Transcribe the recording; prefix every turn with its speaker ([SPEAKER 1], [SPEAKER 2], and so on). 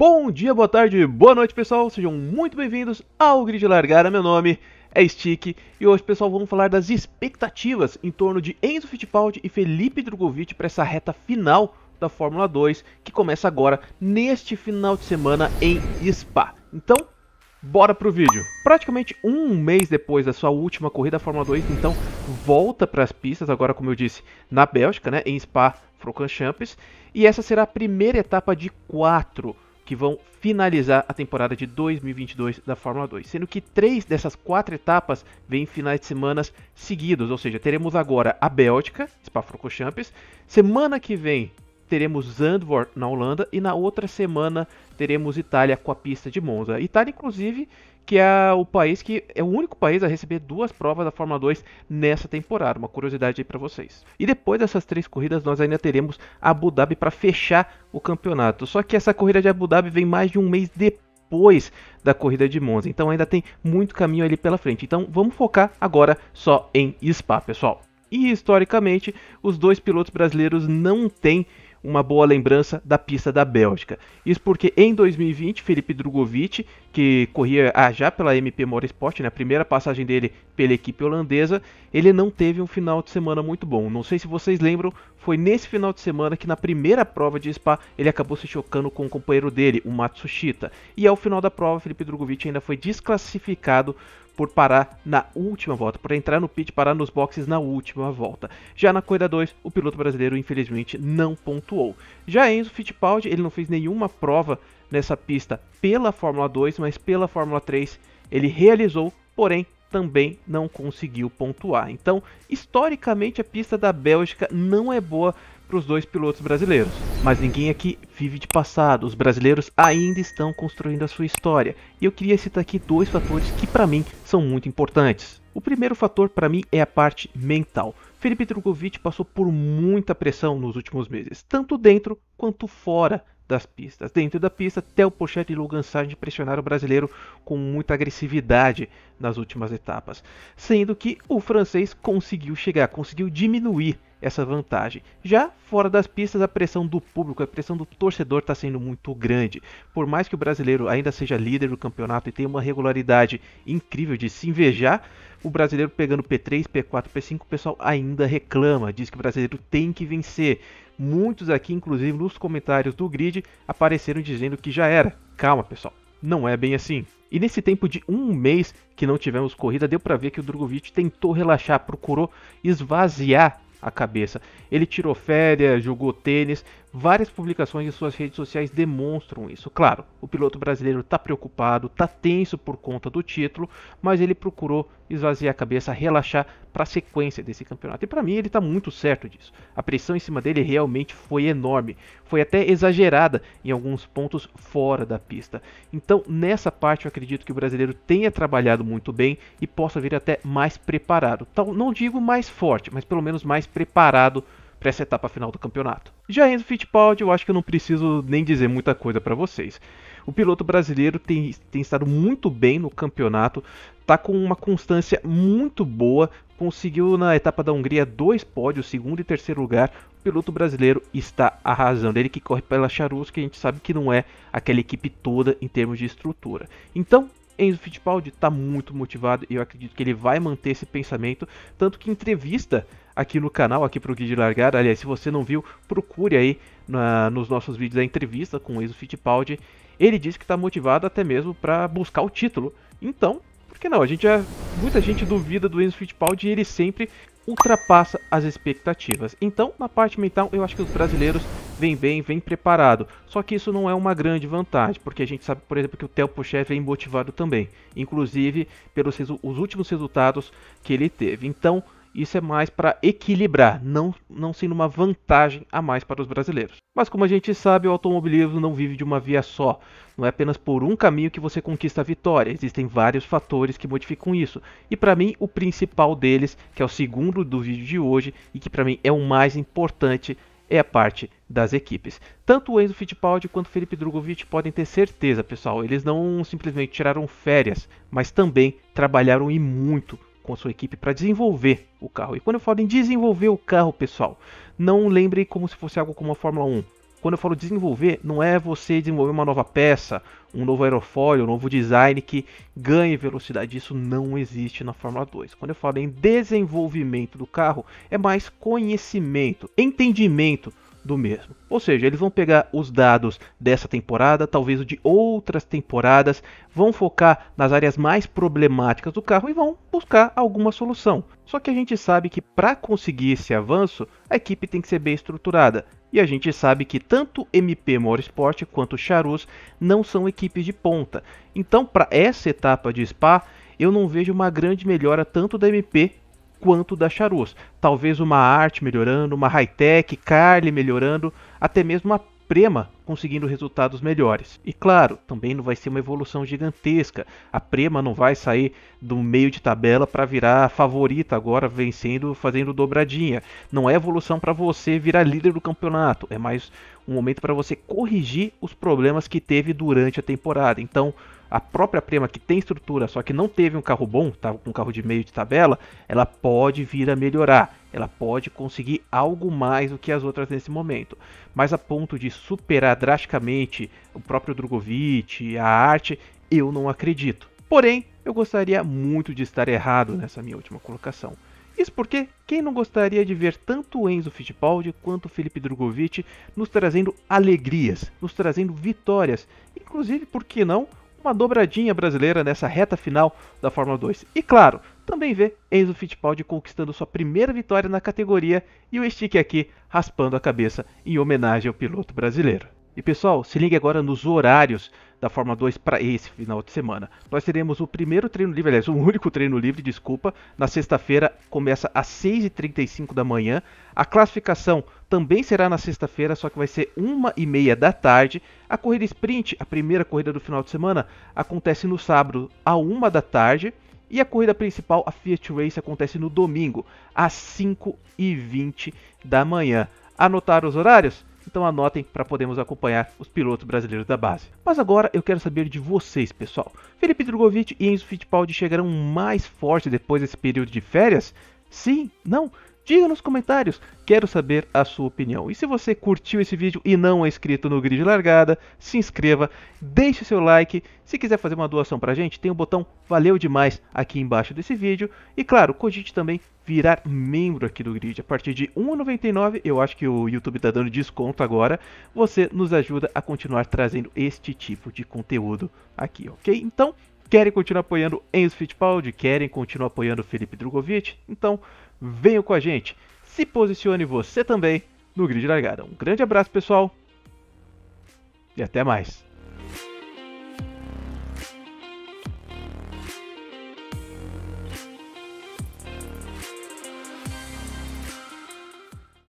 [SPEAKER 1] Bom dia, boa tarde, boa noite, pessoal. Sejam muito bem-vindos ao Grid Largada. Meu nome é Stick e hoje, pessoal, vamos falar das expectativas em torno de Enzo Fittipaldi e Felipe Drogovic para essa reta final da Fórmula 2 que começa agora neste final de semana em Spa. Então, Bora pro vídeo. Praticamente um mês depois da sua última corrida da Fórmula 2, então volta para as pistas, agora como eu disse, na Bélgica, né, em Spa-Francorchamps, e essa será a primeira etapa de quatro que vão finalizar a temporada de 2022 da Fórmula 2, sendo que três dessas quatro etapas vêm finais de semanas seguidos, ou seja, teremos agora a Bélgica, Spa-Francorchamps, semana que vem teremos Zandvoort na Holanda e na outra semana teremos Itália com a pista de Monza. Itália, inclusive, que é o país que é o único país a receber duas provas da Fórmula 2 nessa temporada. Uma curiosidade aí para vocês. E depois dessas três corridas, nós ainda teremos Abu Dhabi para fechar o campeonato. Só que essa corrida de Abu Dhabi vem mais de um mês depois depois da corrida de Monza. Então ainda tem muito caminho ali pela frente. Então vamos focar agora só em Spa, pessoal. E historicamente, os dois pilotos brasileiros não têm uma boa lembrança da pista da Bélgica. Isso porque em 2020, Felipe Drogovic, que corria ah, já pela MP Motorsport, na né, primeira passagem dele pela equipe holandesa, ele não teve um final de semana muito bom. Não sei se vocês lembram, foi nesse final de semana que na primeira prova de Spa ele acabou se chocando com o companheiro dele, o Matsushita. E ao final da prova, Felipe Drogovic ainda foi desclassificado por parar na última volta, por entrar no pit, parar nos boxes na última volta. Já na corrida 2, o piloto brasileiro infelizmente não pontuou. Já Enzo Fittipaldi, ele não fez nenhuma prova nessa pista pela Fórmula 2, mas pela Fórmula 3 ele realizou, porém também não conseguiu pontuar. Então, historicamente, a pista da Bélgica não é boa para os dois pilotos brasileiros. Mas ninguém aqui vive de passado, os brasileiros ainda estão construindo a sua história. E eu queria citar aqui dois fatores que para mim são muito importantes. O primeiro fator para mim é a parte mental. Felipe Drogovic passou por muita pressão nos últimos meses, tanto dentro quanto fora das pistas. Dentro da pista, até o Pochette e Logan Sargent pressionaram o brasileiro com muita agressividade nas últimas etapas, sendo que o francês conseguiu chegar, conseguiu diminuir essa vantagem. Já fora das pistas, a pressão do público, a pressão do torcedor está sendo muito grande. Por mais que o brasileiro ainda seja líder do campeonato e tenha uma regularidade incrível de se invejar, o brasileiro pegando P3, P4, P5, o pessoal ainda reclama, diz que o brasileiro tem que vencer. Muitos aqui, inclusive nos comentários do grid, apareceram dizendo que já era. Calma, pessoal, não é bem assim. E nesse tempo de um mês que não tivemos corrida, deu para ver que o Drogovic tentou relaxar, procurou esvaziar a cabeça. Ele tirou férias, jogou tênis, Várias publicações de suas redes sociais demonstram isso. Claro, o piloto brasileiro está preocupado, está tenso por conta do título, mas ele procurou esvaziar a cabeça, relaxar para a sequência desse campeonato. E para mim ele está muito certo disso. A pressão em cima dele realmente foi enorme, foi até exagerada em alguns pontos fora da pista. Então nessa parte eu acredito que o brasileiro tenha trabalhado muito bem e possa vir até mais preparado. não digo mais forte, mas pelo menos mais preparado para essa etapa final do campeonato. Já Enzo Fittipaldi, eu acho que eu não preciso nem dizer muita coisa para vocês. O piloto brasileiro tem, tem estado muito bem no campeonato, tá com uma constância muito boa, conseguiu na etapa da Hungria dois pódios, segundo e terceiro lugar. O piloto brasileiro está arrasando. Ele que corre pela Charus, que a gente sabe que não é aquela equipe toda em termos de estrutura. Então, Enzo Fittipaldi está muito motivado e eu acredito que ele vai manter esse pensamento, tanto que entrevista aqui no canal, aqui para o Guia de aliás, se você não viu, procure aí na, nos nossos vídeos a entrevista com o Enzo Fittipaldi, ele disse que está motivado até mesmo para buscar o título, então, por que não? A gente já, muita gente duvida do Enzo Fittipaldi e ele sempre ultrapassa as expectativas. Então, na parte mental, eu acho que os brasileiros vem bem, vem preparado. Só que isso não é uma grande vantagem, porque a gente sabe, por exemplo, que o Theo Pochev vem é motivado também, inclusive pelos os últimos resultados que ele teve. Então, isso é mais para equilibrar, não, não sendo uma vantagem a mais para os brasileiros. Mas como a gente sabe, o automobilismo não vive de uma via só. Não é apenas por um caminho que você conquista a vitória, existem vários fatores que modificam isso. E para mim, o principal deles, que é o segundo do vídeo de hoje e que para mim é o mais importante, é a parte das equipes. Tanto o Enzo Fittipaldi quanto o Felipe Drogovic podem ter certeza, pessoal, eles não simplesmente tiraram férias, mas também trabalharam e muito com a sua equipe para desenvolver o carro. E quando eu falo em desenvolver o carro, pessoal, não lembre como se fosse algo como a Fórmula 1. Quando eu falo desenvolver, não é você desenvolver uma nova peça, um novo aerofólio, um novo design que ganhe velocidade. Isso não existe na Fórmula 2. Quando eu falo em desenvolvimento do carro, é mais conhecimento, entendimento do mesmo. Ou seja, eles vão pegar os dados dessa temporada, talvez de outras temporadas, vão focar nas áreas mais problemáticas do carro e vão buscar alguma solução. Só que a gente sabe que para conseguir esse avanço, a equipe tem que ser bem estruturada. E a gente sabe que tanto MP Motorsport quanto Charus não são equipes de ponta. Então, para essa etapa de Spa, eu não vejo uma grande melhora tanto da MP quanto da Charus. Talvez uma Arte melhorando, uma Hightech, Carly melhorando, até mesmo uma Prema conseguindo resultados melhores. E claro, também não vai ser uma evolução gigantesca. A Prema não vai sair do meio de tabela para virar favorita agora, vencendo, fazendo dobradinha. Não é evolução para você virar líder do campeonato. É mais um momento para você corrigir os problemas que teve durante a temporada. Então, a própria Prema que tem estrutura, só que não teve um carro bom, estava tá com um carro de meio de tabela, ela pode vir a melhorar, ela pode conseguir algo mais do que as outras nesse momento. Mas a ponto de superar drasticamente o próprio Drogovic, a arte, eu não acredito. Porém, eu gostaria muito de estar errado nessa minha última colocação. Isso porque quem não gostaria de ver tanto o Enzo Fittipaldi quanto o Felipe Drogovic nos trazendo alegrias, nos trazendo vitórias, inclusive, por que não, uma dobradinha brasileira nessa reta final da Fórmula 2. E claro, também ver Enzo Fittipaldi conquistando sua primeira vitória na categoria e o Stick aqui raspando a cabeça em homenagem ao piloto brasileiro. E pessoal, se ligue agora nos horários da Fórmula 2 para esse final de semana. Nós teremos o primeiro treino livre, aliás, o único treino livre, desculpa, na sexta-feira, começa às 6h35 da manhã. A classificação também será na sexta-feira, só que vai ser 1h30 da tarde. A corrida sprint, a primeira corrida do final de semana, acontece no sábado, à 1 da tarde. E a corrida principal, a Fiat Race, acontece no domingo, às 5h20 da manhã. Anotaram os horários? então anotem para podermos acompanhar os pilotos brasileiros da base. Mas agora eu quero saber de vocês, pessoal. Felipe Drogovic e Enzo Fittipaldi chegarão mais fortes depois desse período de férias? Sim? Não? Diga nos comentários, quero saber a sua opinião. E se você curtiu esse vídeo e não é inscrito no Grid de Largada, se inscreva, deixe seu like. Se quiser fazer uma doação pra gente, tem o um botão Valeu Demais aqui embaixo desse vídeo. E claro, cogite também virar membro aqui do Grid. A partir de R$ 1,99, eu acho que o YouTube está dando desconto agora, você nos ajuda a continuar trazendo este tipo de conteúdo aqui, ok? Então, Querem continuar apoiando Enzo Fittipaldi? Querem continuar apoiando Felipe Drogovic? Então, venham com a gente. Se posicione você também no grid largada. Um grande abraço, pessoal. E até mais.